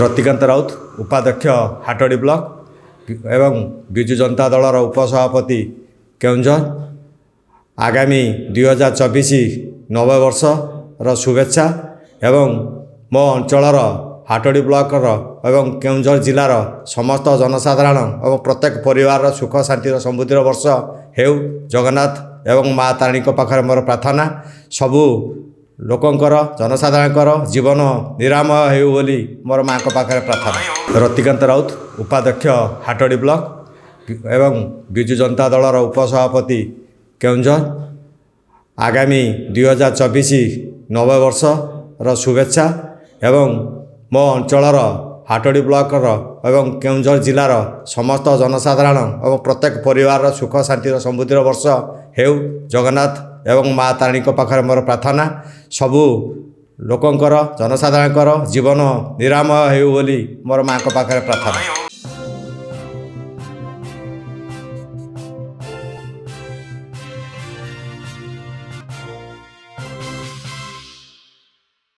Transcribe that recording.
ରତିକାନ୍ତ ରାଉତ ଉପାଧ୍ୟକ୍ଷ ହାଟଡ଼ି ବ୍ଲକ ଏବଂ ବିଜୁ ଜନତା ଦଳର ଉପସଭାପତି କେଉଁଝର ଆଗାମୀ ଦୁଇ ହଜାର ଚବିଶ ନବବର୍ଷର ଶୁଭେଚ୍ଛା ଏବଂ ମୋ ଅଞ୍ଚଳର ହାଟଡ଼ି ବ୍ଲକର ଏବଂ କେଉଁଝର ଜିଲ୍ଲାର ସମସ୍ତ ଜନସାଧାରଣ ଏବଂ ପ୍ରତ୍ୟେକ ପରିବାରର ସୁଖ ଶାନ୍ତିର ସମୃଦ୍ଧିର ବର୍ଷ ହେଉ ଜଗନ୍ନାଥ ଏବଂ ମା ତାରିଣୀଙ୍କ ପାଖରେ ମୋର ପ୍ରାର୍ଥନା ସବୁ ଲୋକଙ୍କର ଜନସାଧାରଣଙ୍କର ଜୀବନ ନିରାମୟ ହେଉ ବୋଲି ମୋର ମାଆଙ୍କ ପାଖରେ ପ୍ରାର୍ଥନା ରତିକାନ୍ତ ରାଉତ ଉପାଧ୍ୟକ୍ଷ ହାଟଡ଼ି ବ୍ଲକ ଏବଂ ବିଜୁ ଜନତା ଦଳର ଉପସଭାପତି କେଉଁଝର ଆଗାମୀ ଦୁଇ ହଜାର ଚବିଶ ନବବର୍ଷର ଶୁଭେଚ୍ଛା ଏବଂ ମୋ ଅଞ୍ଚଳର ହାଟଡ଼ି ବ୍ଲକର ଏବଂ କେଉଁଝର ଜିଲ୍ଲାର ସମସ୍ତ ଜନସାଧାରଣ ଏବଂ ପ୍ରତ୍ୟେକ ପରିବାରର ସୁଖ ଶାନ୍ତିର ସମୃଦ୍ଧିର ବର୍ଷ ହେଉ ଜଗନ୍ନାଥ ଏବଂ ମା ତାରିଣୀଙ୍କ ପାଖରେ ମୋର ପ୍ରାର୍ଥନା ସବୁ ଲୋକଙ୍କର ଜନସାଧାରଣଙ୍କର ଜୀବନ ନିରାମୟ ହେଉ ବୋଲି ମୋର ମାଆଙ୍କ ପାଖରେ ପ୍ରାର୍ଥନା